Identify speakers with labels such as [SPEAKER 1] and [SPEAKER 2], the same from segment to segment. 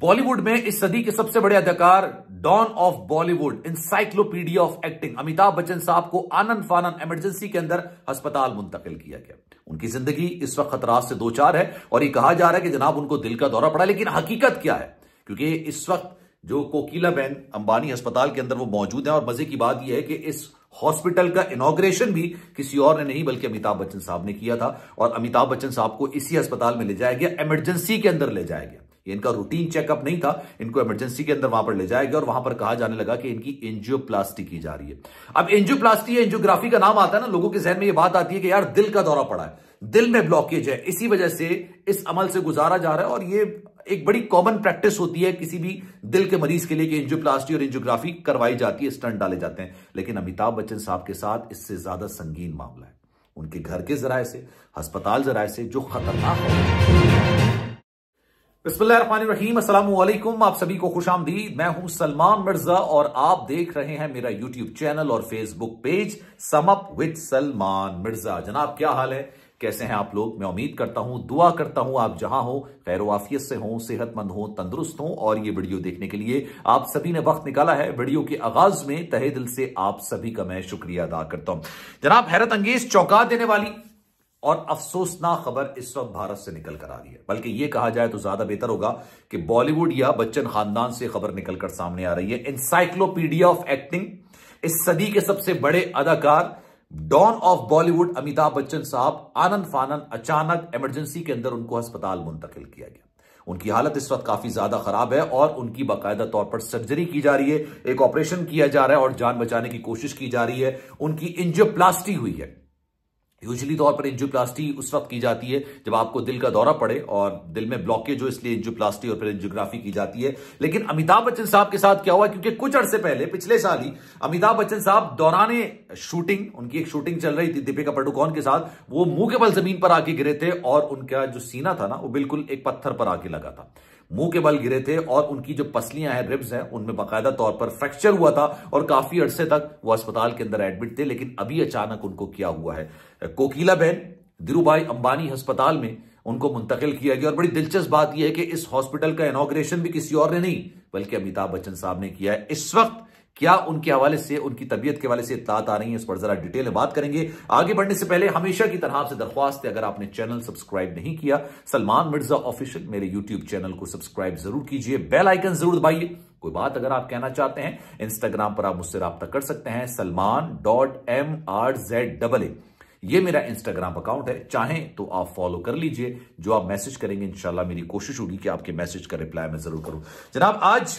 [SPEAKER 1] बॉलीवुड में इस सदी के सबसे बड़े अदाकार don of Bollywood encyclopedia of acting Amitabh Bachchan साहब को आनंद फानंद इमरजेंसी के अंदर अस्पताल मुंतकिल किया गया उनकी जिंदगी इस वक्त खतरात से दो चार है और ये कहा जा रहा है कि जनाब उनको दिल का दौरा पड़ा लेकिन हकीकत क्या है क्योंकि इस वक्त जो कोकीला बहन अंबानी अस्पताल के अंदर वो मौजूद है और मजे की बात यह है कि इस हॉस्पिटल का इनोग्रेशन भी किसी और ने नहीं बल्कि अमिताभ बच्चन साहब ने किया था और अमिताभ बच्चन साहब को इसी अस्पताल में ले जाया गया इमरजेंसी के अंदर ले जाया गया ये इनका रूटीन चेकअप नहीं था इनको इमरजेंसी के अंदर वहां पर ले जाया गया और वहां पर कहा जाने लगा कि इनकी एंजियोप्लास्टी की जा रही है अब एंजियोप्लास्टी एंजियोग्राफी का नाम आता है ना लोगों के जहन में यह बात आती है कि यार दिल का दौरा पड़ा है दिल में ब्लॉकेज है इसी वजह से इस अमल से गुजारा जा रहा है और ये एक बड़ी कॉमन प्रैक्टिस होती है किसी भी दिल के मरीज के लिए कि एंजियोप्लास्टी और एंजियोग्राफी करवाई जाती है स्टंट डाले जाते हैं लेकिन अमिताभ बच्चन साहब के साथ इससे ज्यादा संगीन मामला है उनके घर के जराये से अस्पताल जराये से जो खतरनाक है अस्सलाम आप सभी को खुश मैं हूं सलमान मिर्जा और आप देख रहे हैं मेरा यूट्यूब चैनल और Facebook page sum up with Salman Mirza जनाब क्या हाल है कैसे हैं आप लोग मैं उम्मीद करता हूं दुआ करता हूं आप जहां हो खैर वाफियत से हों सेहतमंद हो तंदुरुस्त हो और ये वीडियो देखने के लिए आप सभी ने वक्त निकाला है वीडियो के आगाज में तहे दिल से आप सभी का मैं शुक्रिया अदा करता हूं जनाब हैरत अंगेज चौंका देने वाली और अफसोसनाक खबर इस वक्त भारत से निकल कर आ रही है बल्कि यह कहा जाए तो ज्यादा बेहतर होगा कि बॉलीवुड या बच्चन खानदान से खबर निकलकर सामने आ रही है इंसाइक्लोपीडिया ऑफ एक्टिंग इस सदी के सबसे बड़े अदाकार डॉन ऑफ बॉलीवुड अमिताभ बच्चन साहब आनंद फानन अचानक इमरजेंसी के अंदर उनको अस्पताल मुंतकिल किया गया उनकी हालत इस वक्त काफी ज्यादा खराब है और उनकी बाकायदा तौर पर सर्जरी की जा रही है एक ऑपरेशन किया जा रहा है और जान बचाने की कोशिश की जा रही है उनकी इंजियोप्लास्टी हुई है यूजली तौर पर एंजियोप्लास्टी उस वक्त की जाती है जब आपको दिल का दौरा पड़े और दिल में ब्लॉकेज हो इसलिए एंजियोप्लास्टी और फिर एंजियोग्राफी की जाती है लेकिन अमिताभ बच्चन साहब के साथ क्या हुआ क्योंकि कुछ अरसे पहले पिछले साल ही अमिताभ बच्चन साहब दौराने शूटिंग उनकी एक शूटिंग चल रही थी दीपिका पडुकोन के साथ वो मुंह के बल जमीन पर आके गिरे थे और उनका जो सीना था ना वो बिल्कुल एक पत्थर पर आके लगा था मुंह के बल गिरे थे और उनकी जो पसलियां हैं रिब्स हैं उनमें बाकायदा तौर पर फ्रैक्चर हुआ था और काफी अरसे तक वो अस्पताल के अंदर एडमिट थे लेकिन अभी अचानक उनको क्या हुआ है कोकीला बहन धीरूभाई अंबानी अस्पताल में उनको मुंतकिल किया गया और बड़ी दिलचस्प बात यह है कि इस हॉस्पिटल का इनोग्रेशन भी किसी और ने नहीं बल्कि अमिताभ बच्चन साहब ने किया है इस वक्त क्या उनके हवाले से उनकी तबीयत के हवाले से इतलात आ रही है इस पर जरा डिटेल में बात करेंगे आगे बढ़ने से पहले हमेशा की तरह आपसे दरख्वास्त है अगर आपने चैनल सब्सक्राइब नहीं किया सलमान मिर्जा ऑफिशियल मेरे यूट्यूब चैनल को सब्सक्राइब जरूर कीजिए बेल आइकन जरूर दबाइए कोई बात अगर आप कहना चाहते हैं इंस्टाग्राम पर आप मुझसे रब्ता कर सकते हैं Salman dot M R Z double A ये मेरा इंस्टाग्राम अकाउंट है चाहें तो आप फॉलो कर लीजिए जो आप मैसेज करेंगे इंशाल्लाह मेरी कोशिश होगी कि आपके मैसेज का रिप्लाई मैं जरूर करूं जनाब आज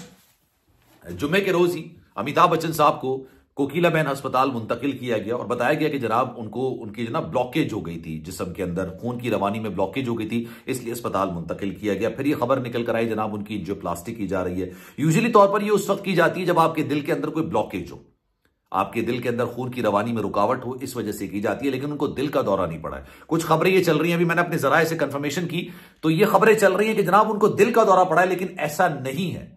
[SPEAKER 1] जुमे के रोज ही अमिताभ बच्चन साहब को कोकिला बहन अस्पताल मुंतकिल किया गया और बताया गया कि जनाब उनको उनकी जना ब्लॉकेज हो गई थी जिसम के अंदर खून की रवानी में ब्लॉकेज हो गई थी इसलिए अस्पताल मुंतकिल किया गया फिर ये खबर निकल कर आई जनाब उनकी जो प्लास्टिक की जा रही है यूजली तौर पर ये उस वक्त की जाती है जब आपके दिल के अंदर कोई ब्लॉकेज हो आपके दिल के अंदर खून की रवानी में रुकावट हो इस वजह से की जाती है लेकिन उनको दिल का दौरा नहीं पड़ा है कुछ खबरें ये चल रही हैं अभी मैंने अपने जराये से कंफर्मेशन की तो ये खबरें चल रही हैं कि जनाब उनको दिल का दौरा पड़ा है लेकिन ऐसा नहीं है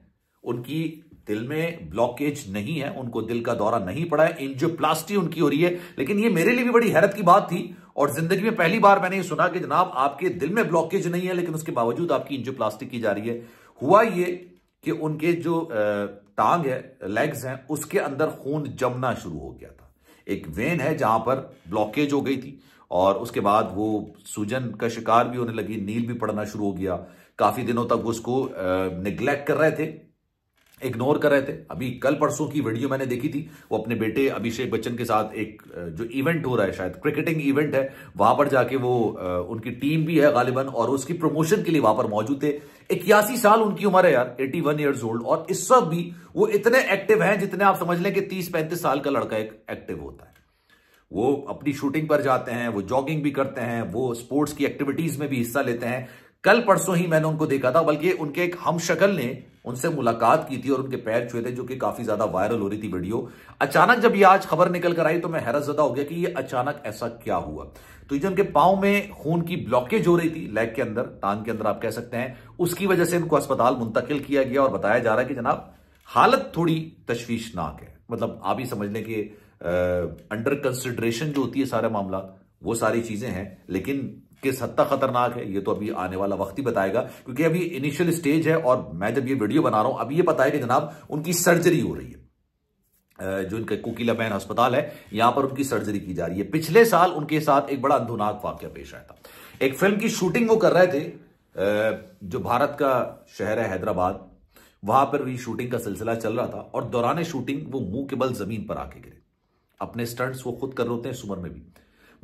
[SPEAKER 1] उनकी दिल में ब्लॉकेज नहीं है उनको दिल का दौरा नहीं पड़ा है एंजियोप्लास्टी उनकी हो रही है लेकिन ये मेरे लिए भी बड़ी हैरत की बात थी और जिंदगी में पहली बार मैंने ये सुना कि जनाब आपके दिल में ब्लॉकेज नहीं है लेकिन उसके बावजूद आपकी एंजियोप्लास्टी की जा रही है हुआ ये कि उनके जो टांग है लेग्स हैं उसके अंदर खून जमना शुरू हो गया था एक वेन है जहां पर ब्लॉकेज हो गई थी और उसके बाद वो सूजन का शिकार भी होने लगी नील भी पड़ना शुरू हो गया काफी दिनों तक वो उसको निग्लेक्ट कर रहे थे इग्नोर कर रहे थे अभी कल परसों की वीडियो मैंने देखी थी वो अपने बेटे अभिषेक बच्चन के साथ एक जो इवेंट हो रहा है शायद क्रिकेटिंग इवेंट है वहां पर जाके वो उनकी टीम भी है गालिबन और उसकी प्रमोशन के लिए वहां पर मौजूद थे इक्यासी साल उनकी उम्र है यार एटी वन ईयर्स ओल्ड और इस वक्त भी वो इतने एक्टिव हैं जितने आप समझ लें कि तीस पैंतीस साल का लड़का एक एक्टिव होता है वो अपनी शूटिंग पर जाते हैं वो जॉगिंग भी करते हैं वो स्पोर्ट्स की एक्टिविटीज में भी हिस्सा लेते हैं कल परसों ही मैंने उनको देखा था बल्कि उनके एक हम शक्ल ने उनसे मुलाकात की थी और उनके पैर छुए थे जो कि काफी ज्यादा वायरल हो रही थी वीडियो अचानक जब ये आज खबर निकल कर आई तो मैं हैरत जदा हो गया कि ये अचानक ऐसा क्या हुआ तो ये उनके पाओ में खून की ब्लॉकेज हो रही थी लेग के अंदर टांग के अंदर आप कह सकते हैं उसकी वजह से इनको अस्पताल मुंतकिल किया गया और बताया जा रहा है कि जनाब हालत थोड़ी तश्वीशनाक है मतलब आप ही समझ लें कि अंडर कंसिडरेशन जो होती है सारा मामला वो सारी चीजें हैं लेकिन किस हद तक खतरनाक है ये तो अभी आने वाला वक्त ही बताएगा क्योंकि अभी इनिशियल स्टेज है और मैं जब ये वीडियो बना रहा हूं अभी ये पता है कि जनाब उनकी सर्जरी हो रही है जो इनका कोकिला मैन अस्पताल है यहां पर उनकी सर्जरी की जा रही है पिछले साल उनके साथ एक बड़ा अंधुनाक वाक्य पेश आया था एक फिल्म की शूटिंग वो कर रहे थे जो भारत का शहर है हैदराबाद वहां पर भी शूटिंग का सिलसिला चल रहा था और दौरान शूटिंग वो मुंह के बल जमीन पर आके गिरे अपने स्टंट्स वो खुद कर रहे होते हैं सुमर में भी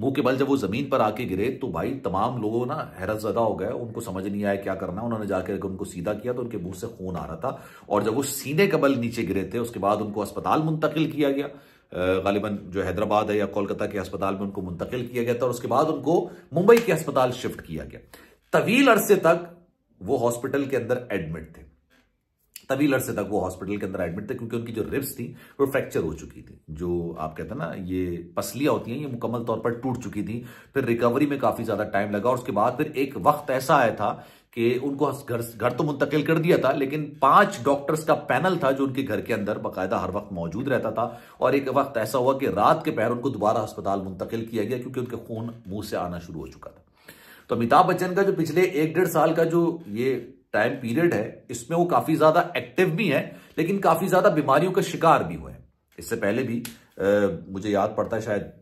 [SPEAKER 1] मुंह के बल जब वो जमीन पर आके गिरे तो भाई तमाम लोगों ना हैरत जदा हो गए उनको समझ नहीं आया क्या करना उन्होंने जाकर उनको सीधा किया तो उनके मुंह से खून आ रहा था और जब वो सीने के बल नीचे गिरे थे उसके बाद उनको अस्पताल मुंतकिल किया गया गालिबा जो हैदराबाद है या कोलकाता के अस्पताल में उनको मुंतकिल किया गया था और उसके बाद उनको मुंबई के अस्पताल शिफ्ट किया गया तवील अरसे तक वो हॉस्पिटल के अंदर एडमिट थे तभी लड़से तक वो हॉस्पिटल के अंदर एडमिट थे क्योंकि उनकी जो रिब्स थी वो फ्रैक्चर हो चुकी थी जो आप कहते हैं ना ये पसलियां होती हैं ये मुकम्मल तौर पर टूट चुकी थी फिर रिकवरी में काफी ज्यादा टाइम लगा और उसके बाद फिर एक वक्त ऐसा आया था कि उनको घर घर तो मुंतकिल कर दिया था लेकिन पांच डॉक्टर्स का पैनल था जो उनके घर के अंदर बाकायदा हर वक्त मौजूद रहता था और एक वक्त ऐसा हुआ कि रात के पैर उनको दोबारा अस्पताल मुंतकिल किया गया क्योंकि उनके खून मुंह से आना शुरू हो चुका था तो अमिताभ बच्चन का जो पिछले एक डेढ़ साल का जो ये टाइम पीरियड है इसमें वो काफी ज्यादा एक्टिव भी हैं लेकिन काफी ज्यादा बीमारियों का शिकार भी हुए हैं इससे पहले भी आ, मुझे याद पड़ता है शायद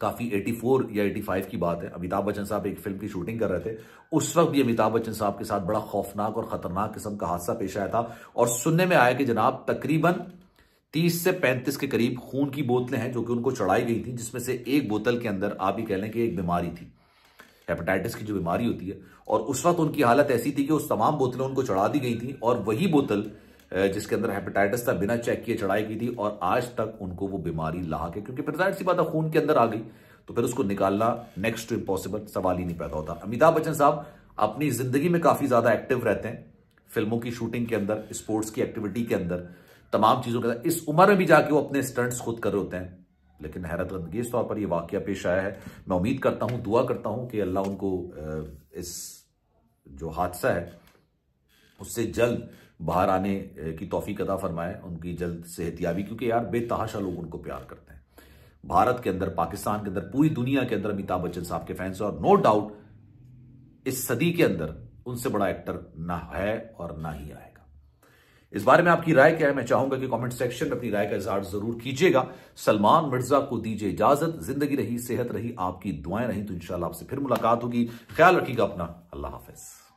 [SPEAKER 1] काफी 84 या 85 की बात है अमिताभ बच्चन साहब एक फिल्म की शूटिंग कर रहे थे उस वक्त भी अमिताभ बच्चन साहब के साथ बड़ा खौफनाक और खतरनाक किस्म का हादसा पेश आया था और सुनने में आया कि जनाब तकरीबन 30 से 35 के करीब खून की बोतलें हैं जो कि उनको चढ़ाई गई थी जिसमें से एक बोतल के अंदर आप ही कह लें कि एक बीमारी थी हेपेटाइटिस की जो बीमारी होती है और उस वक्त उनकी हालत ऐसी थी कि उस तमाम बोतलें उनको चढ़ा दी गई थी और वही बोतल जिसके अंदर हेपेटाइटिस था बिना चेक किए चढ़ाई गई थी और आज तक उनको वो बीमारी लहा के क्योंकि फिर सी बात खून के अंदर आ गई तो फिर उसको निकालना नेक्स्ट टू इम्पॉसिबल सवाल ही नहीं पैदा होता अमिताभ बच्चन साहब अपनी जिंदगी में काफी ज्यादा एक्टिव रहते हैं फिल्मों की शूटिंग के अंदर स्पोर्ट्स की एक्टिविटी के अंदर तमाम चीजों के अंदर इस उम्र में भी जाके वो अपने स्टंट्स खुद कर रहे होते हैं लेकिन हैरत अंगेज तौर पर यह वाक्य पेश आया है मैं उम्मीद करता हूं दुआ करता हूं कि अल्लाह उनको इस जो हादसा है उससे जल्द बाहर आने की तोहफी अदा फरमाए उनकी जल्द सेहतियाबी क्योंकि यार बेतहाशा लोग उनको प्यार करते हैं भारत के अंदर पाकिस्तान के अंदर पूरी दुनिया के अंदर अमिताभ बच्चन साहब के फैंस और नो डाउट इस सदी के अंदर उनसे बड़ा एक्टर ना है और ना ही आएगा इस बारे में आपकी राय क्या है मैं चाहूंगा कि कमेंट सेक्शन में अपनी राय का इजहार जरूर कीजिएगा सलमान मिर्जा को दीजिए इजाजत जिंदगी रही सेहत रही आपकी दुआएं रही तो इंशाल्लाह आपसे फिर मुलाकात होगी ख्याल रखिएगा अपना अल्लाह हाफिज़